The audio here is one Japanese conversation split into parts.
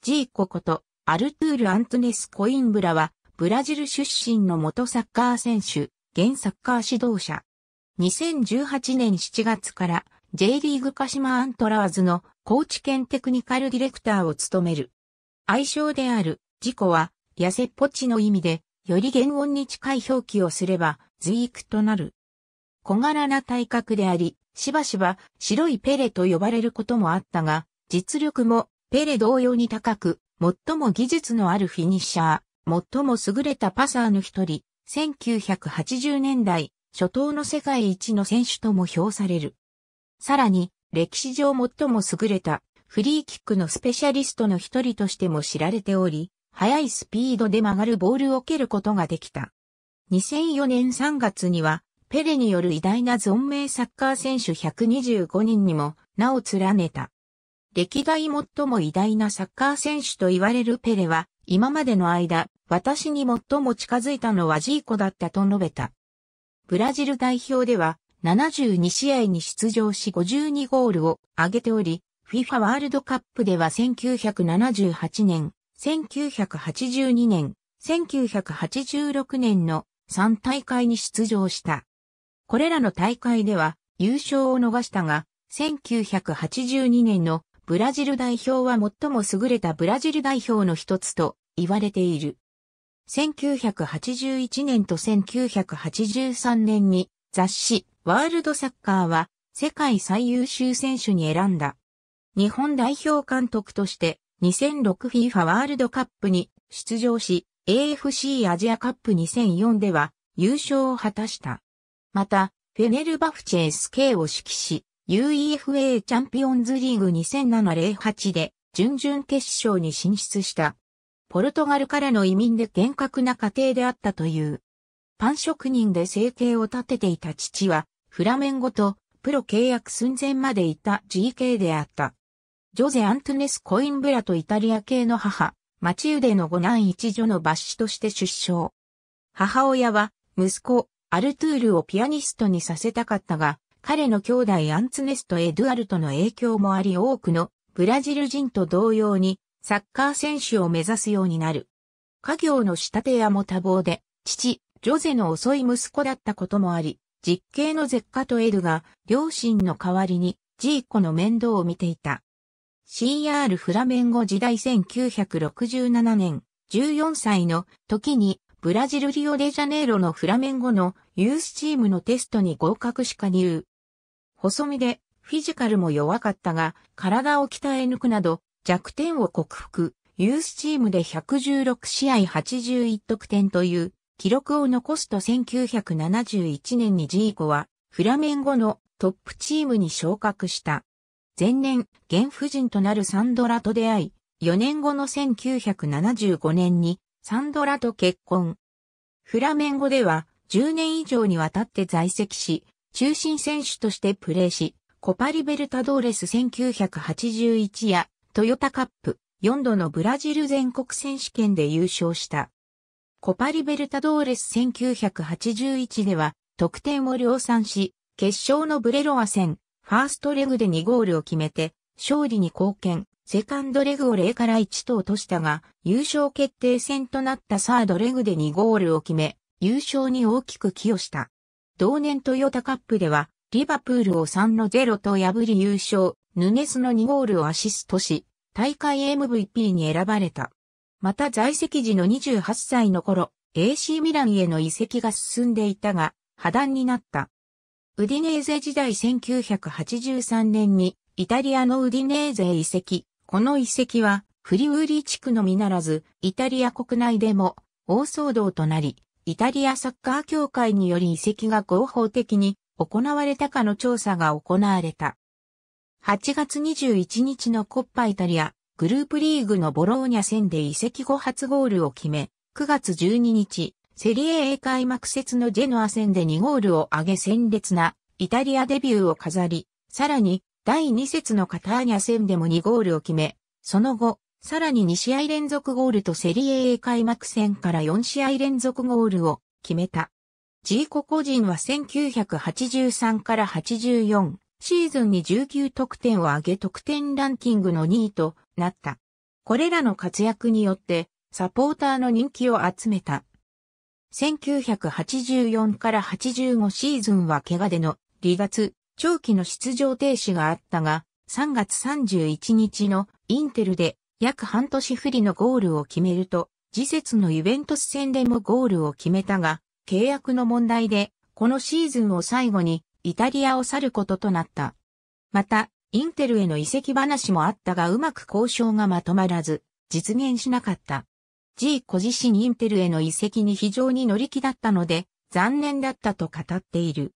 ジーコこと、アルトゥール・アントネス・コインブラは、ブラジル出身の元サッカー選手、現サッカー指導者。2018年7月から、J リーグ鹿島アントラーズの高知県テクニカルディレクターを務める。愛称である、ジコは、痩せっぽちの意味で、より原音に近い表記をすれば、ズイークとなる。小柄な体格であり、しばしば白いペレと呼ばれることもあったが、実力もペレ同様に高く、最も技術のあるフィニッシャー、最も優れたパサーの一人、1980年代、初頭の世界一の選手とも評される。さらに、歴史上最も優れたフリーキックのスペシャリストの一人としても知られており、速いスピードで曲がるボールを蹴ることができた。2004年3月には、ペレによる偉大な存命サッカー選手125人にも名を連ねた。歴代最も偉大なサッカー選手と言われるペレは、今までの間、私に最も近づいたのはジーコだったと述べた。ブラジル代表では、72試合に出場し52ゴールを挙げており、FIFA ワールドカップでは1978年、1982年、1986年の3大会に出場した。これらの大会では優勝を逃したが、1982年のブラジル代表は最も優れたブラジル代表の一つと言われている。1981年と1983年に雑誌ワールドサッカーは世界最優秀選手に選んだ。日本代表監督として 2006FIFA ワールドカップに出場し AFC アジアカップ2004では優勝を果たした。また、フェネルバフチェス k を指揮し、UEFA チャンピオンズリーグ2007-08で準々決勝に進出した。ポルトガルからの移民で厳格な家庭であったという。パン職人で生計を立てていた父は、フラメンゴとプロ契約寸前までいた GK であった。ジョゼ・アントネス・コインブラとイタリア系の母、マチウデの五男一女の抜子として出生。母親は、息子、アルトゥールをピアニストにさせたかったが、彼の兄弟アンツネスト・エドゥアルトの影響もあり多くのブラジル人と同様にサッカー選手を目指すようになる。家業の仕立て屋も多忙で、父、ジョゼの遅い息子だったこともあり、実刑の絶家とエルが両親の代わりにジーコの面倒を見ていた。CR フラメンゴ時代1967年14歳の時にブラジルリオデジャネイロのフラメンゴのユースチームのテストに合格しか入。細身で、フィジカルも弱かったが、体を鍛え抜くなど、弱点を克服、ユースチームで116試合81得点という記録を残すと1971年にジーコはフラメンゴのトップチームに昇格した。前年、現夫人となるサンドラと出会い、4年後の1975年にサンドラと結婚。フラメンゴでは10年以上にわたって在籍し、中心選手としてプレーし、コパリベルタドーレス1981やトヨタカップ4度のブラジル全国選手権で優勝した。コパリベルタドーレス1981では得点を量産し、決勝のブレロア戦、ファーストレグで2ゴールを決めて、勝利に貢献、セカンドレグを0から1と落としたが、優勝決定戦となったサードレグで2ゴールを決め、優勝に大きく寄与した。同年トヨタカップでは、リバプールを3の0と破り優勝、ヌネスの2ゴールをアシストし、大会 MVP に選ばれた。また在籍時の28歳の頃、AC ミランへの移籍が進んでいたが、破談になった。ウディネーゼ時代1983年に、イタリアのウディネーゼ移籍。この移籍は、フリウーリ地区のみならず、イタリア国内でも、大騒動となり、イタリアサッカー協会により移籍が合法的に行われたかの調査が行われた。8月21日のコッパイタリアグループリーグのボローニャ戦で移籍後初ゴールを決め、9月12日、セリエ A 開幕節のジェノア戦で2ゴールを挙げ鮮烈なイタリアデビューを飾り、さらに第2節のカターニャ戦でも2ゴールを決め、その後、さらに2試合連続ゴールとセリエ A 開幕戦から4試合連続ゴールを決めた。ジーコ個人は1983から84シーズンに19得点を上げ得点ランキングの2位となった。これらの活躍によってサポーターの人気を集めた。1984から85シーズンは怪我での離脱、長期の出場停止があったが、3月31日のインテルで約半年不利のゴールを決めると、次節のユベントス戦でもゴールを決めたが、契約の問題で、このシーズンを最後にイタリアを去ることとなった。また、インテルへの移籍話もあったがうまく交渉がまとまらず、実現しなかった。G 子自身インテルへの移籍に非常に乗り気だったので、残念だったと語っている。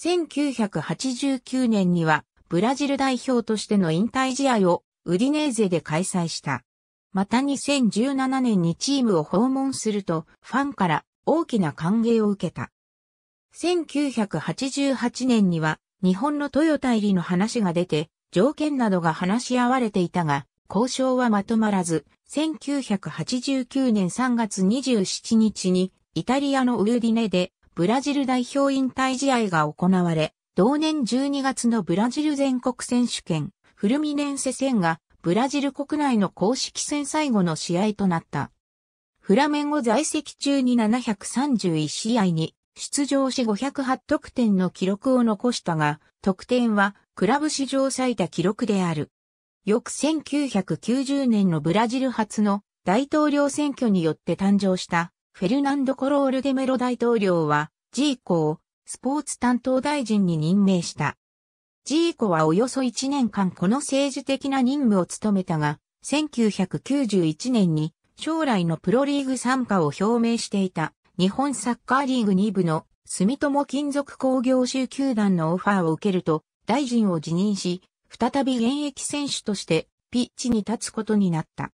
1989年には、ブラジル代表としての引退試合をウディネーゼで開催した。また2017年にチームを訪問すると、ファンから大きな歓迎を受けた。1988年には、日本のトヨタ入りの話が出て、条件などが話し合われていたが、交渉はまとまらず、1989年3月27日に、イタリアのウーディネで、ブラジル代表引退試合が行われ、同年12月のブラジル全国選手権、フルミネンセ戦がブラジル国内の公式戦最後の試合となった。フラメンゴ在籍中に731試合に出場し508得点の記録を残したが、得点はクラブ史上最多記録である。翌1990年のブラジル初の大統領選挙によって誕生したフェルナンド・コロールデメロ大統領は、G コをスポーツ担当大臣に任命した。ジーコはおよそ1年間この政治的な任務を務めたが、1991年に将来のプロリーグ参加を表明していた日本サッカーリーグ2部の住友金属工業集球団のオファーを受けると大臣を辞任し、再び現役選手としてピッチに立つことになった。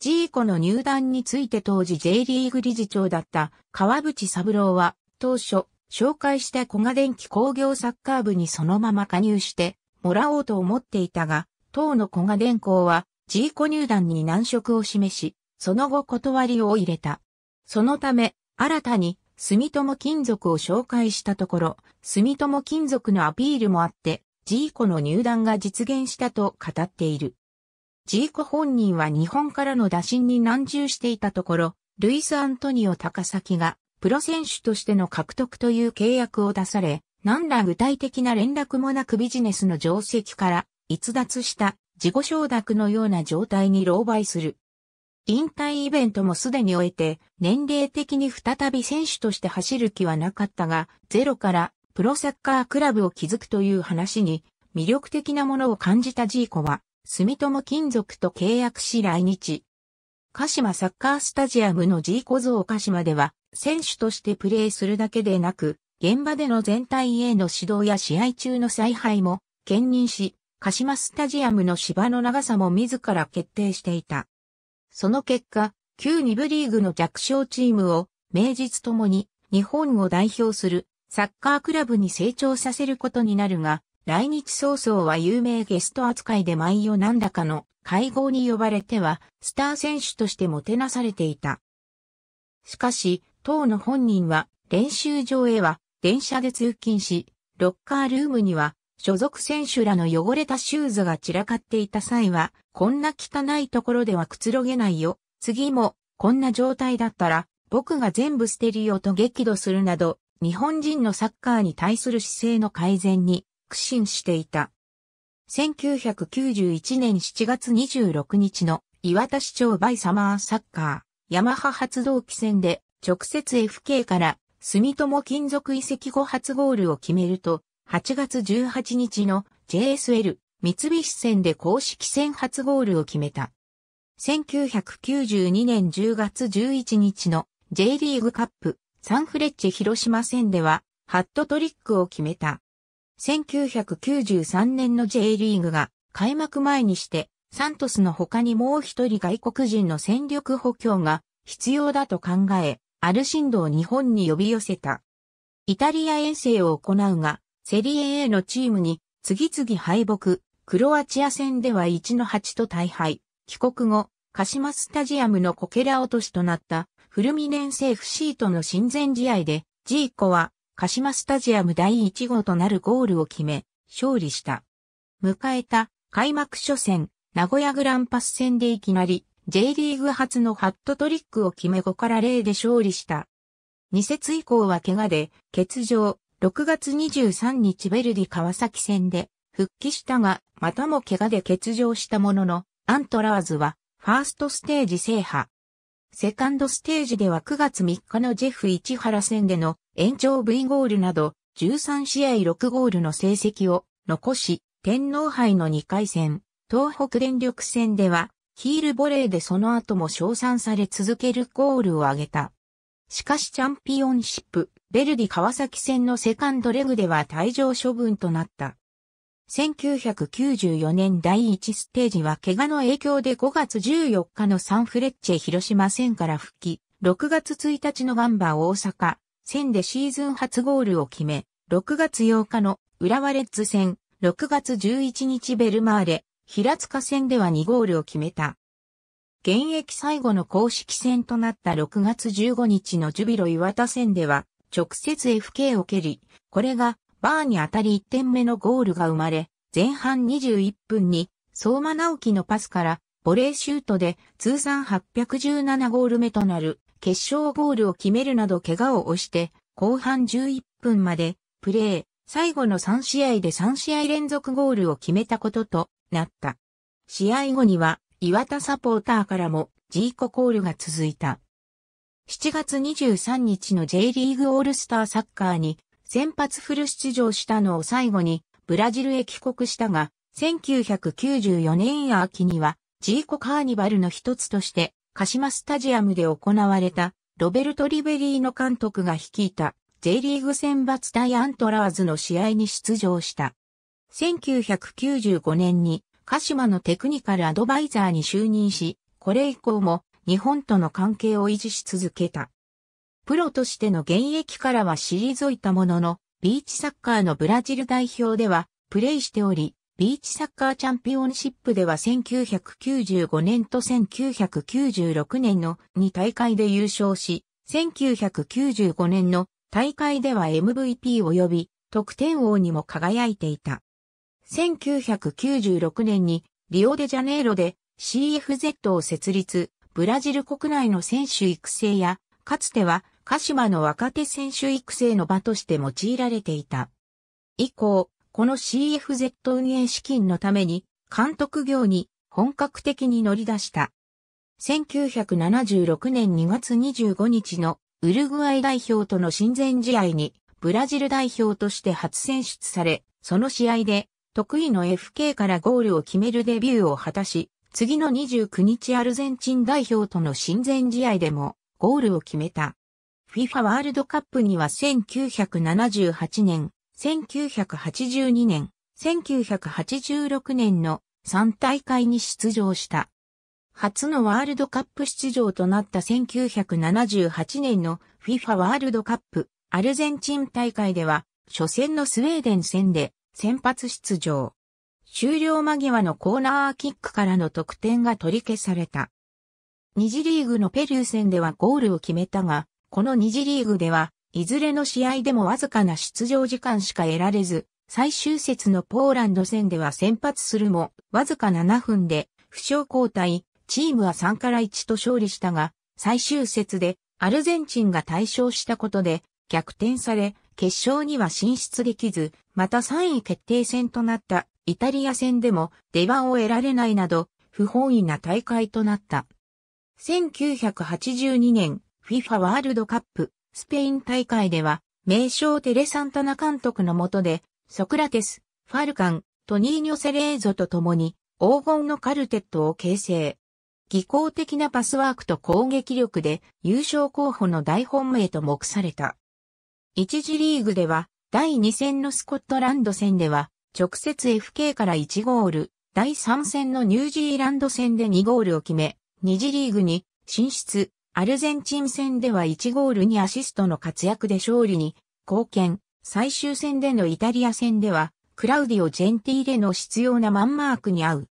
ジーコの入団について当時 J リーグ理事長だった川淵三郎は当初紹介した小賀電機工業サッカー部にそのまま加入してもらおうと思っていたが、当の小賀電工は、ジーコ入団に難色を示し、その後断りを入れた。そのため、新たに、住友金属を紹介したところ、住友金属のアピールもあって、ジーコの入団が実現したと語っている。ジーコ本人は日本からの打診に難渋していたところ、ルイス・アントニオ高崎がプロ選手としての獲得という契約を出され、何ら具体的な連絡もなくビジネスの定石から逸脱した自己承諾のような状態に狼狽する。引退イベントもすでに終えて、年齢的に再び選手として走る気はなかったが、ゼロからプロサッカークラブを築くという話に魅力的なものを感じたジーコは、住友金属と契約し来日。鹿島サッカースタジアムのジーコ小僧鹿島では、選手としてプレーするだけでなく、現場での全体への指導や試合中の采配も、兼任し、鹿島スタジアムの芝の長さも自ら決定していた。その結果、旧2部リーグの弱小チームを、名実ともに日本を代表するサッカークラブに成長させることになるが、来日早々は有名ゲスト扱いで毎夜何らかの会合に呼ばれては、スター選手としてもてなされていた。しかし、当の本人は、練習場へは、電車で通勤し、ロッカールームには、所属選手らの汚れたシューズが散らかっていた際は、こんな汚いところではくつろげないよ。次も、こんな状態だったら、僕が全部捨てるよと激怒するなど、日本人のサッカーに対する姿勢の改善に進していた。1991年7月26日の岩田市長バイサマーサッカー、ヤマハ発動機戦で直接 FK から住友金属移籍後初ゴールを決めると、8月18日の JSL 三菱戦で公式戦初ゴールを決めた。1992年10月11日の J リーグカップサンフレッチェ広島戦ではハットトリックを決めた。1993年の J リーグが開幕前にして、サントスの他にもう一人外国人の戦力補強が必要だと考え、アルシンドを日本に呼び寄せた。イタリア遠征を行うが、セリエ A のチームに次々敗北、クロアチア戦では1の8と大敗、帰国後、カシマスタジアムのコケラ落としとなった、フルミネンセシートの親善試合で、ジーコは鹿島スタジアム第1号となるゴールを決め、勝利した。迎えた開幕初戦、名古屋グランパス戦でいきなり J リーグ初のハットトリックを決め5から0で勝利した。2節以降は怪我で欠場、6月23日ベルディ川崎戦で復帰したが、またも怪我で欠場したものの、アントラーズはファーストステージ制覇。セカンドステージでは9月3日のジェフ市原戦での延長 V ゴールなど、13試合6ゴールの成績を残し、天皇杯の2回戦、東北電力戦では、ヒールボレーでその後も称賛され続けるゴールを挙げた。しかしチャンピオンシップ、ベルディ川崎戦のセカンドレグでは退場処分となった。1994年第1ステージは怪我の影響で5月14日のサンフレッチェ広島戦から復帰、6月1日のガンバ大阪、戦でシーズン初ゴールを決め、6月8日の浦和レッズ戦、6月11日ベルマーレ、平塚戦では2ゴールを決めた。現役最後の公式戦となった6月15日のジュビロ岩田戦では、直接 FK を蹴り、これがバーに当たり1点目のゴールが生まれ、前半21分に相馬直樹のパスからボレーシュートで通算817ゴール目となる決勝ゴールを決めるなど怪我を押して、後半11分まで、プレー、最後の3試合で3試合連続ゴールを決めたこととなった。試合後には、岩田サポーターからも、ジーココールが続いた。7月23日の J リーグオールスターサッカーに、先発フル出場したのを最後に、ブラジルへ帰国したが、1994年秋には、ジーコカーニバルの一つとして、鹿島スタジアムで行われた、ロベルト・リベリーの監督が率いた、J リーグ選抜対アントラーズの試合に出場した。1995年に、鹿島のテクニカルアドバイザーに就任し、これ以降も日本との関係を維持し続けた。プロとしての現役からは退いたものの、ビーチサッカーのブラジル代表ではプレイしており、ビーチサッカーチャンピオンシップでは1995年と1996年の2大会で優勝し、1995年の大会では MVP 及び得点王にも輝いていた。1996年にリオデジャネイロで CFZ を設立、ブラジル国内の選手育成や、かつては鹿島の若手選手育成の場として用いられていた。以降、この CFZ 運営資金のために監督業に本格的に乗り出した。1976年2月25日のウルグアイ代表との親善試合にブラジル代表として初選出され、その試合で得意の FK からゴールを決めるデビューを果たし、次の29日アルゼンチン代表との親善試合でもゴールを決めた。FIFA ワールドカップには1978年1982年、1986年の3大会に出場した。初のワールドカップ出場となった1978年の FIFA ワールドカップアルゼンチン大会では初戦のスウェーデン戦で先発出場。終了間際のコーナーキックからの得点が取り消された。二次リーグのペルー戦ではゴールを決めたが、この二次リーグではいずれの試合でもわずかな出場時間しか得られず、最終節のポーランド戦では先発するも、わずか7分で、負傷交代、チームは3から1と勝利したが、最終節で、アルゼンチンが大勝したことで、逆転され、決勝には進出できず、また3位決定戦となったイタリア戦でも出番を得られないなど、不本意な大会となった。1982年 FIFA ワールドカップスペイン大会では、名将テレサンタナ監督の下で、ソクラテス、ファルカン、トニーニョ・セレーゾと共に、黄金のカルテットを形成。技巧的なパスワークと攻撃力で優勝候補の大本命と目された。一次リーグでは、第2戦のスコットランド戦では、直接 FK から1ゴール、第3戦のニュージーランド戦で2ゴールを決め、二次リーグに進出、アルゼンチン戦では1ゴールにアシストの活躍で勝利に貢献、最終戦でのイタリア戦では、クラウディオ・ジェンティーレの必要なマンマークに合う。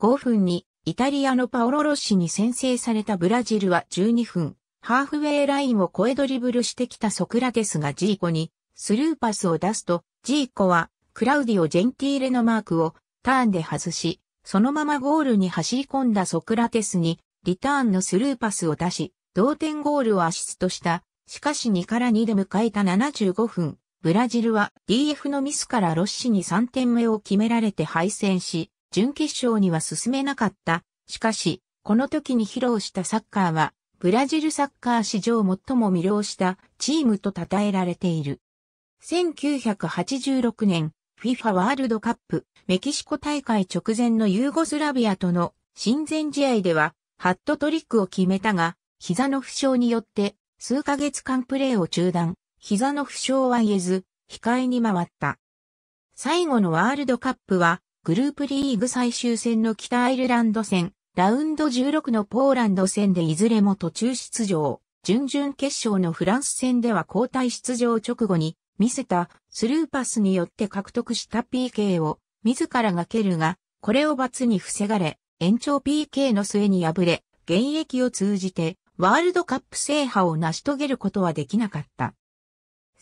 5分に、イタリアのパオロロッシに先制されたブラジルは12分、ハーフウェイラインを越えドリブルしてきたソクラテスがジーコに、スルーパスを出すと、ジーコは、クラウディオ・ジェンティーレのマークを、ターンで外し、そのままゴールに走り込んだソクラテスに、リターンのスルーパスを出し、同点ゴールをアシストした。しかし2から2で迎えた75分、ブラジルは DF のミスからロッシに3点目を決められて敗戦し、準決勝には進めなかった。しかし、この時に披露したサッカーは、ブラジルサッカー史上最も魅了したチームと称えられている。1986年、FIFA ワールドカップメキシコ大会直前のユーゴスラビアとの親善試合では、ハットトリックを決めたが、膝の負傷によって数ヶ月間プレーを中断、膝の負傷は言えず、控えに回った。最後のワールドカップは、グループリーグ最終戦の北アイルランド戦、ラウンド16のポーランド戦でいずれも途中出場、準々決勝のフランス戦では交代出場直後に見せたスルーパスによって獲得した PK を自らが蹴るが、これを罰に防がれ、延長 PK の末に敗れ、現役を通じてワールドカップ制覇を成し遂げることはできなかった。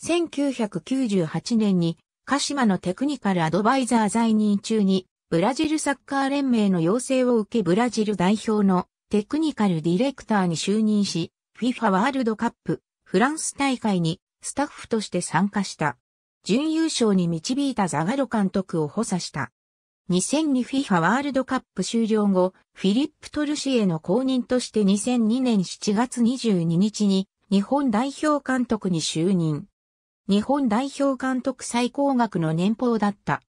1998年に鹿島のテクニカルアドバイザー在任中にブラジルサッカー連盟の要請を受けブラジル代表のテクニカルディレクターに就任し、FIFA ワールドカップフランス大会にスタッフとして参加した。準優勝に導いたザガロ監督を補佐した。2002FIFA ワールドカップ終了後、フィリップ・トルシエの後任として2002年7月22日に日本代表監督に就任。日本代表監督最高額の年俸だった。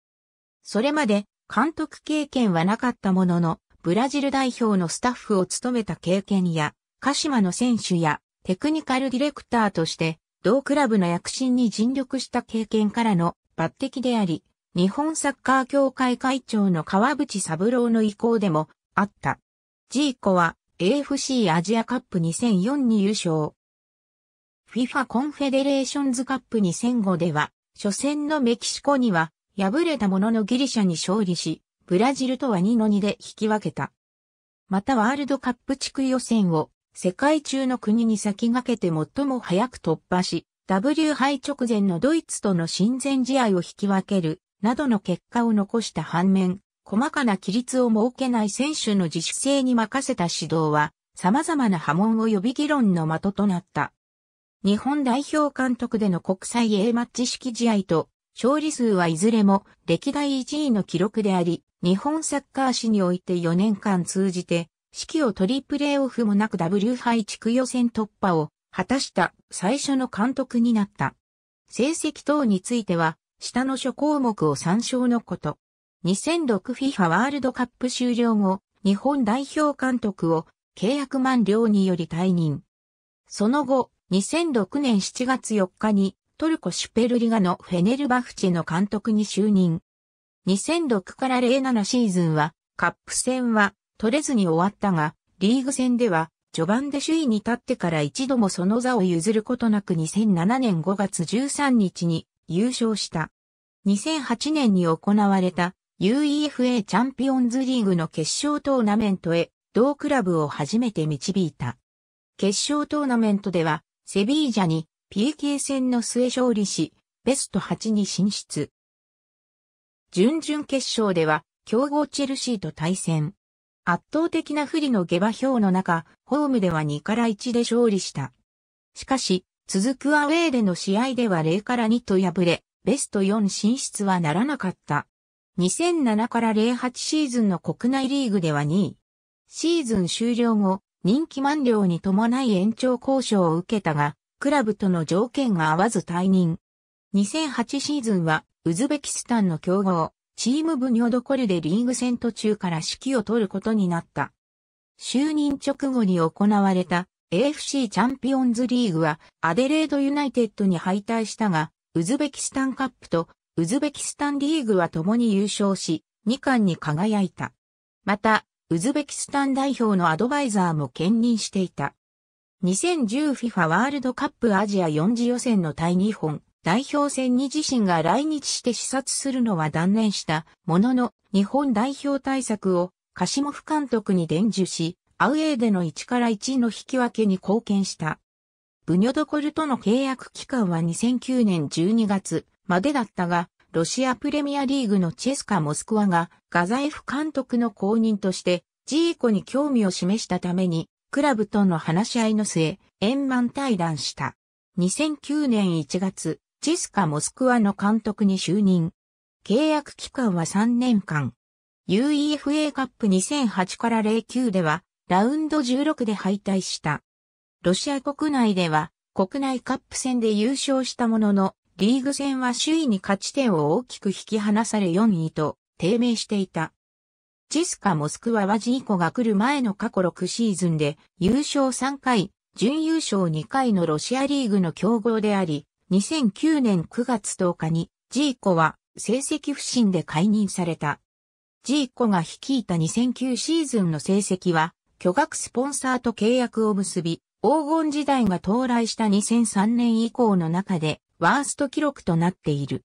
それまで監督経験はなかったものの、ブラジル代表のスタッフを務めた経験や、鹿島の選手やテクニカルディレクターとして、同クラブの躍進に尽力した経験からの抜擢であり、日本サッカー協会会長の川淵三郎の意向でもあった。ジーコは AFC アジアカップ2004に優勝。FIFA コンフェデレーションズカップ2005では、初戦のメキシコには敗れたもののギリシャに勝利し、ブラジルとは2の2で引き分けた。またワールドカップ地区予選を世界中の国に先駆けて最も早く突破し、W 杯直前のドイツとの親善試合を引き分けるなどの結果を残した反面、細かな規律を設けない選手の自主性に任せた指導は、様々な波紋を呼び議論の的となった。日本代表監督での国際 A マッチ式試合と、勝利数はいずれも歴代1位の記録であり、日本サッカー史において4年間通じて、式を取りプレーオフもなく W 杯地区予選突破を果たした最初の監督になった。成績等については、下の諸項目を参照のこと。2006FIFA ワールドカップ終了後、日本代表監督を契約満了により退任。その後、2006年7月4日にトルコシュペルリガのフェネルバフチェの監督に就任。2006から07シーズンはカップ戦は取れずに終わったが、リーグ戦では序盤で首位に立ってから一度もその座を譲ることなく2007年5月13日に優勝した。2008年に行われた UEFA チャンピオンズリーグの決勝トーナメントへ同クラブを初めて導いた。決勝トーナメントではセビージャに PK 戦の末勝利し、ベスト8に進出。準々決勝では強豪チェルシーと対戦。圧倒的な不利の下馬評の中、ホームでは2から1で勝利した。しかし、続くアウェーでの試合では0から2と敗れ、ベスト4進出はならなかった。2007から08シーズンの国内リーグでは2位。シーズン終了後、人気満了に伴い延長交渉を受けたが、クラブとの条件が合わず退任。2008シーズンは、ウズベキスタンの強豪、チームブニョドコルでリーグ戦途中から指揮を取ることになった。就任直後に行われた AFC チャンピオンズリーグはアデレードユナイテッドに敗退したが、ウズベキスタンカップとウズベキスタンリーグは共に優勝し、2冠に輝いた。また、ウズベキスタン代表のアドバイザーも兼任していた。2010FIFA ワールドカップアジア4次予選の対日本代表戦に自身が来日して視察するのは断念したものの日本代表対策をカシモフ監督に伝授し、アウェーでの1から1の引き分けに貢献した。ブニョドコルとの契約期間は2009年12月までだったが、ロシアプレミアリーグのチェスカ・モスクワがガザエフ監督の公認としてジーコに興味を示したために、クラブとの話し合いの末、円満対談した。2009年1月、チェスカ・モスクワの監督に就任。契約期間は3年間。UEFA カップ2008から09では、ラウンド16で敗退した。ロシア国内では国内カップ戦で優勝したものの、リーグ戦は首位に勝ち点を大きく引き離され4位と低迷していた。チェスカ・モスクワはジーコが来る前の過去6シーズンで優勝3回、準優勝2回のロシアリーグの強豪であり、2009年9月10日にジーコは成績不振で解任された。ジーコが率いた2009シーズンの成績は巨額スポンサーと契約を結び、黄金時代が到来した2003年以降の中で、ワースト記録となっている。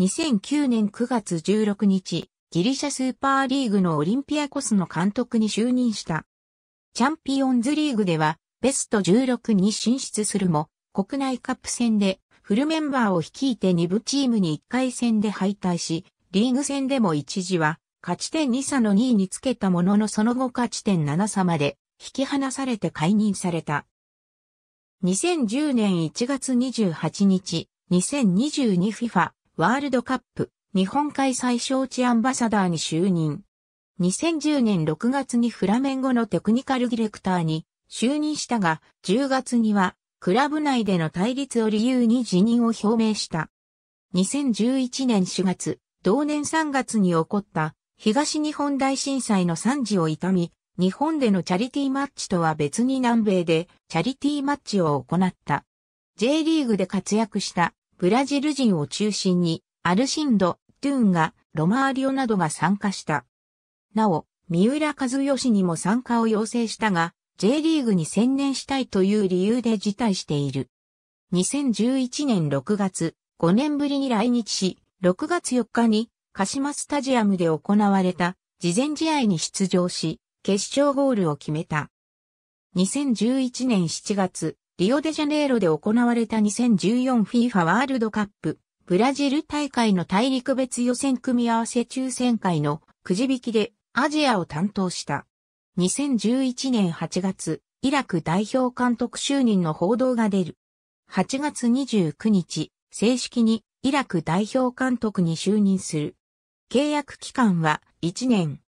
2009年9月16日、ギリシャスーパーリーグのオリンピアコスの監督に就任した。チャンピオンズリーグでは、ベスト16に進出するも、国内カップ戦で、フルメンバーを率いて2部チームに1回戦で敗退し、リーグ戦でも一時は勝ち点2差の2位につけたもののその後勝ち点7差まで引き離されて解任された。2010年1月28日、2022FIFA ワールドカップ日本開催招致アンバサダーに就任。2010年6月にフラメンゴのテクニカルディレクターに就任したが、10月にはクラブ内での対立を理由に辞任を表明した。2011年4月、同年3月に起こった東日本大震災の惨事を痛み、日本でのチャリティーマッチとは別に南米でチャリティーマッチを行った。J リーグで活躍したブラジル人を中心にアルシンド、トゥーンがロマーリオなどが参加した。なお、三浦和義にも参加を要請したが、J リーグに専念したいという理由で辞退している。2011年6月、5年ぶりに来日し、6月4日に鹿島スタジアムで行われた事前試合に出場し、決勝ゴールを決めた。2011年7月、リオデジャネイロで行われた 2014FIFA ワールドカップ、ブラジル大会の大陸別予選組み合わせ抽選会のくじ引きでアジアを担当した。2011年8月、イラク代表監督就任の報道が出る。8月29日、正式にイラク代表監督に就任する。契約期間は1年。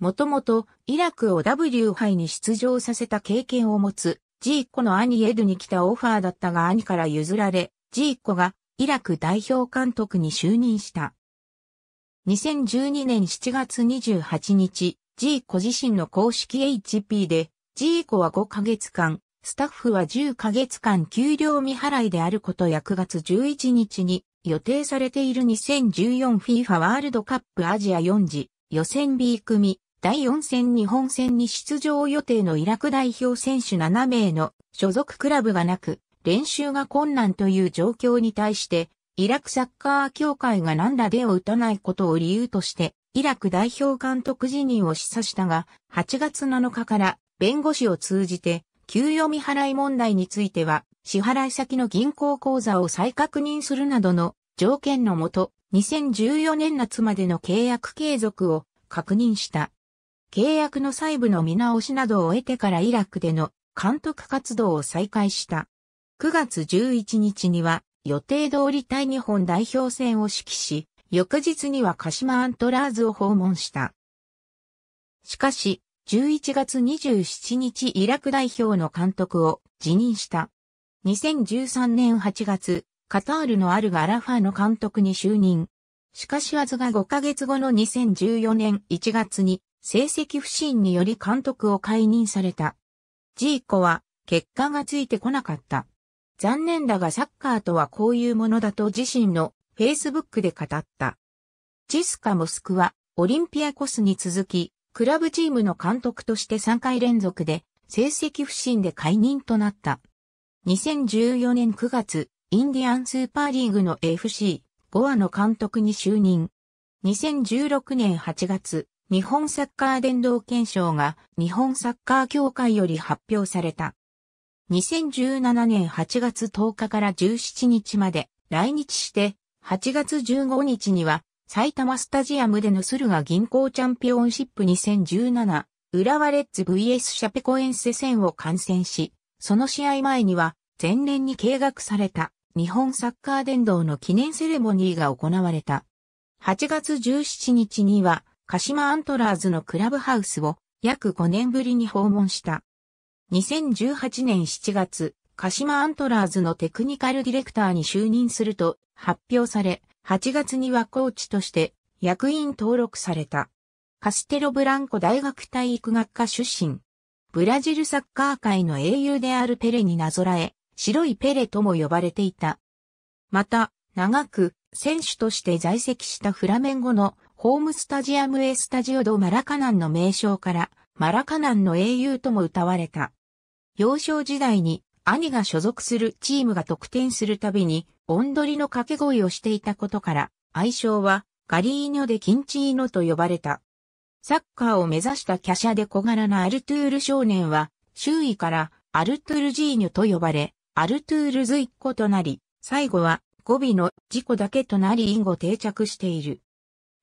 もともとイラクを W 杯に出場させた経験を持つジーコの兄エドに来たオファーだったが兄から譲られ、ジーコがイラク代表監督に就任した。2012年7月28日、ジーコ自身の公式 HP で、ジーコは5ヶ月間、スタッフは10ヶ月間給料未払いであること約月11日に予定されている 2014FIFA ワールドカップアジア4次予選 B 組第4戦日本戦に出場予定のイラク代表選手7名の所属クラブがなく練習が困難という状況に対してイラクサッカー協会が何ら手を打たないことを理由としてイラク代表監督辞任を示唆したが8月7日から弁護士を通じて給与未払い問題については支払い先の銀行口座を再確認するなどの条件のもと、2014年夏までの契約継続を確認した。契約の細部の見直しなどを得てからイラクでの監督活動を再開した。9月11日には予定通り対日本代表戦を指揮し、翌日には鹿島アントラーズを訪問した。しかし、11月27日イラク代表の監督を辞任した。2013年8月、カタールのアルガ・ラファの監督に就任。しかしアズが5ヶ月後の2014年1月に成績不振により監督を解任された。ジーコは結果がついてこなかった。残念だがサッカーとはこういうものだと自身の Facebook で語った。ジスカ・モスクはオリンピアコスに続き、クラブチームの監督として3回連続で成績不振で解任となった。2014年9月、インディアンスーパーリーグの FC、ゴアの監督に就任。2016年8月、日本サッカー伝道憲章が日本サッカー協会より発表された。2017年8月10日から17日まで来日して、8月15日には埼玉スタジアムでの駿河銀行チャンピオンシップ2017、浦和レッズ VS シャペコエンセ戦を観戦し、その試合前には前年に計画された日本サッカー殿堂の記念セレモニーが行われた。8月17日には、鹿島アントラーズのクラブハウスを約5年ぶりに訪問した。2018年7月、鹿島アントラーズのテクニカルディレクターに就任すると発表され、8月にはコーチとして役員登録された。カステロブランコ大学体育学科出身。ブラジルサッカー界の英雄であるペレになぞらえ、白いペレとも呼ばれていた。また、長く選手として在籍したフラメンゴのホームスタジアムエスタジオドマラカナンの名称からマラカナンの英雄とも歌われた。幼少時代に兄が所属するチームが得点するたびに、オンドリの掛け声をしていたことから、愛称はガリーニョでキンチーノと呼ばれた。サッカーを目指した華奢で小柄なアルトゥール少年は、周囲からアルトゥールジーニョと呼ばれ、アルトゥールズ1個となり、最後は語尾の事故だけとなり以後定着している。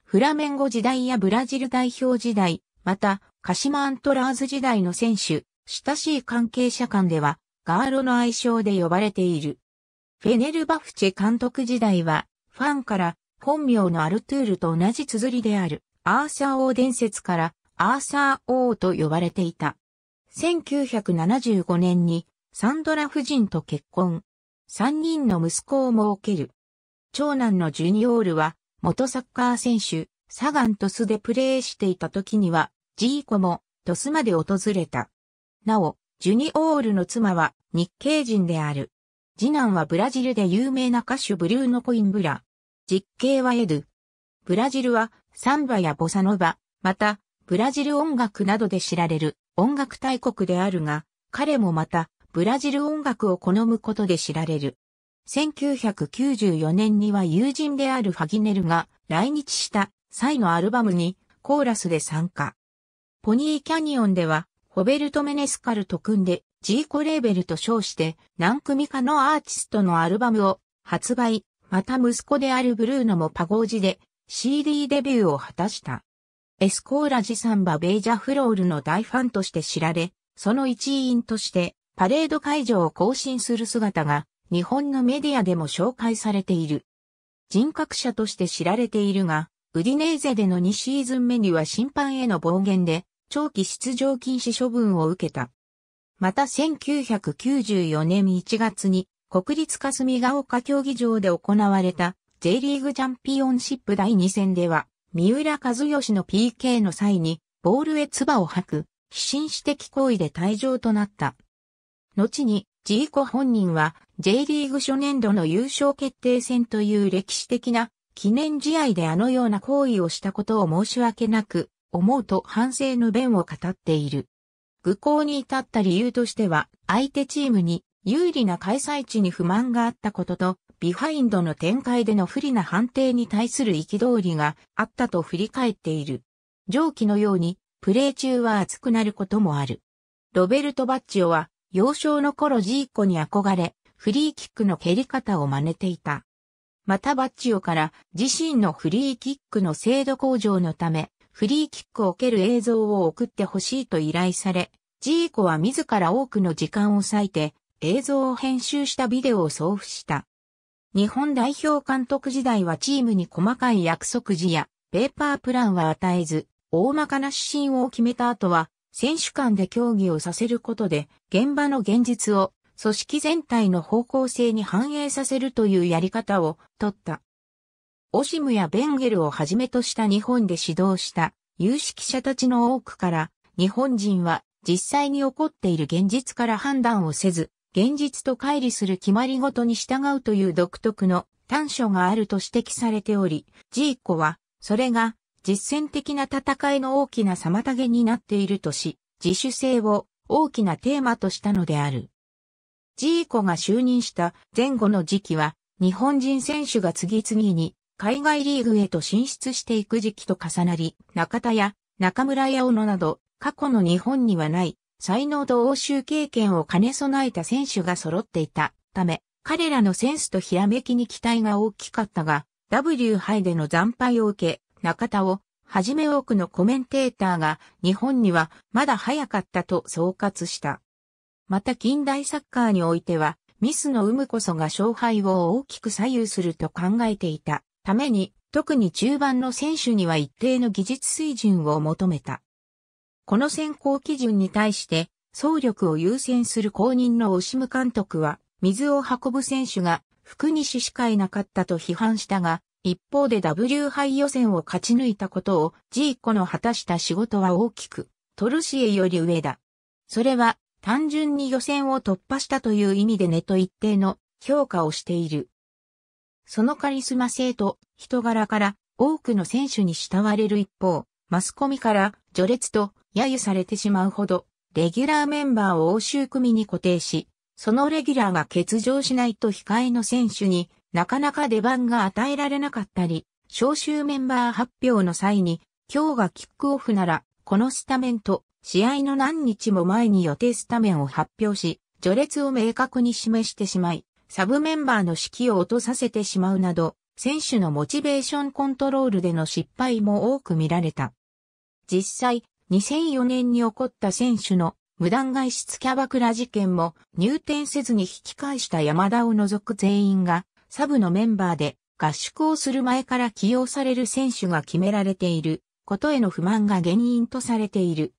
フラメンゴ時代やブラジル代表時代、また、カシマアントラーズ時代の選手、親しい関係者間では、ガーロの愛称で呼ばれている。フェネルバフチェ監督時代は、ファンから、本名のアルトゥールと同じ綴りである、アーサー王伝説から、アーサー王と呼ばれていた。1975年に、サンドラ夫人と結婚。三人の息子を設ける。長男のジュニオールは、元サッカー選手、サガントスでプレーしていた時には、ジーコも、トスまで訪れた。なお、ジュニオールの妻は日系人である。次男はブラジルで有名な歌手ブルーノ・コインブラ。実刑はエドゥ。ブラジルはサンバやボサノバ、またブラジル音楽などで知られる音楽大国であるが、彼もまたブラジル音楽を好むことで知られる。1994年には友人であるファギネルが来日した際のアルバムにコーラスで参加。ポニーキャニオンでは、ホベルト・メネスカルと組んで、ジーコレーベルと称して、何組かのアーティストのアルバムを発売、また息子であるブルーノもパゴージで CD デビューを果たした。エスコーラジサンバ・ベージャ・フロールの大ファンとして知られ、その一員として、パレード会場を更新する姿が日本のメディアでも紹介されている。人格者として知られているが、ウディネーゼでの2シーズン目には審判への暴言で長期出場禁止処分を受けた。また1994年1月に国立霞ヶ丘競技場で行われた J リーグチャンピオンシップ第2戦では、三浦和義の PK の際にボールへ唾を吐く、非紳士的行為で退場となった。後に、ジーコ本人は J リーグ初年度の優勝決定戦という歴史的な記念試合であのような行為をしたことを申し訳なく思うと反省の弁を語っている。愚行に至った理由としては相手チームに有利な開催地に不満があったこととビハインドの展開での不利な判定に対する憤りがあったと振り返っている。上記のようにプレー中は熱くなることもある。ロベルト・バッチオは幼少の頃ジーコに憧れ、フリーキックの蹴り方を真似ていた。またバッチオから自身のフリーキックの精度向上のため、フリーキックを蹴る映像を送ってほしいと依頼され、ジーコは自ら多くの時間を割いて映像を編集したビデオを送付した。日本代表監督時代はチームに細かい約束時やペーパープランは与えず、大まかな指針を決めた後は選手間で競技をさせることで、現場の現実を組織全体の方向性に反映させるというやり方を取った。オシムやベンゲルをはじめとした日本で指導した有識者たちの多くから日本人は実際に起こっている現実から判断をせず現実と乖離する決まりごとに従うという独特の短所があると指摘されており、ジーコはそれが実践的な戦いの大きな妨げになっているとし、自主性を大きなテーマとしたのである。ジーコが就任した前後の時期は、日本人選手が次々に海外リーグへと進出していく時期と重なり、中田や中村や小野など、過去の日本にはない才能と欧州経験を兼ね備えた選手が揃っていたため、彼らのセンスとひらめきに期待が大きかったが、W 杯での惨敗を受け、中田を、はじめ多くのコメンテーターが日本にはまだ早かったと総括した。また近代サッカーにおいては、ミスの有無こそが勝敗を大きく左右すると考えていたために、特に中盤の選手には一定の技術水準を求めた。この選考基準に対して、総力を優先する公認のオシム監督は、水を運ぶ選手が、福西しかいなかったと批判したが、一方で W 杯予選を勝ち抜いたことをジーコの果たした仕事は大きく、トルシエより上だ。それは単純に予選を突破したという意味でネと一定の評価をしている。そのカリスマ性と人柄から多くの選手に慕われる一方、マスコミから序列と揶揄されてしまうほど、レギュラーメンバーを欧州組に固定し、そのレギュラーが欠場しないと控えの選手になかなか出番が与えられなかったり、招集メンバー発表の際に、今日がキックオフなら、このスタメンと、試合の何日も前に予定スタメンを発表し、序列を明確に示してしまい、サブメンバーの指揮を落とさせてしまうなど、選手のモチベーションコントロールでの失敗も多く見られた。実際、2004年に起こった選手の無断外出キャバクラ事件も入店せずに引き返した山田を除く全員がサブのメンバーで合宿をする前から起用される選手が決められていることへの不満が原因とされている。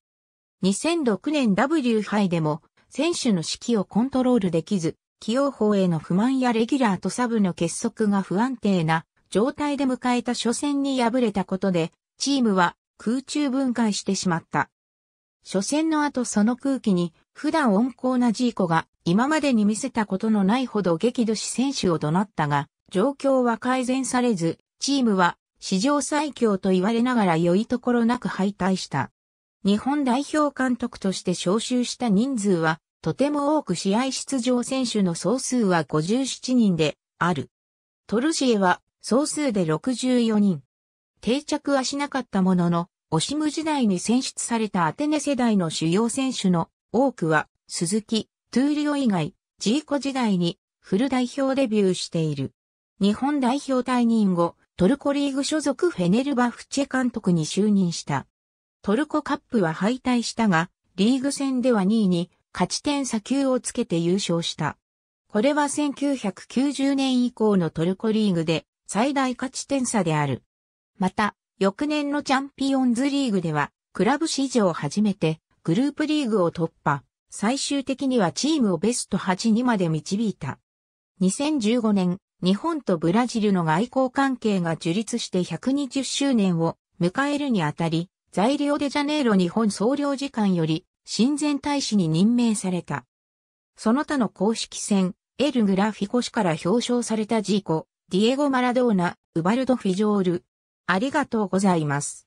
2006年 W 杯でも選手の指揮をコントロールできず、起用法への不満やレギュラーとサブの結束が不安定な状態で迎えた初戦に敗れたことで、チームは空中分解してしまった。初戦の後その空気に、普段温厚なジーコが、今までに見せたことのないほど激怒し選手を怒鳴ったが、状況は改善されず、チームは、史上最強と言われながら良いところなく敗退した。日本代表監督として招集した人数は、とても多く試合出場選手の総数は57人で、ある。トルシエは、総数で64人。定着はしなかったものの、オシム時代に選出されたアテネ世代の主要選手の多くは、鈴木、トゥーリオ以外、ジーコ時代にフル代表デビューしている。日本代表退任後、トルコリーグ所属フェネルバフチェ監督に就任した。トルコカップは敗退したが、リーグ戦では2位に勝ち点差9をつけて優勝した。これは1990年以降のトルコリーグで最大勝ち点差である。また、翌年のチャンピオンズリーグでは、クラブ史上初めてグループリーグを突破、最終的にはチームをベスト8にまで導いた。2015年、日本とブラジルの外交関係が樹立して120周年を迎えるにあたり、在留でデジャネイロ日本総領事館より、親善大使に任命された。その他の公式戦、エル・グラフィコ氏から表彰されたジーコ、ディエゴ・マラドーナ、ウバルド・フィジョール、ありがとうございます。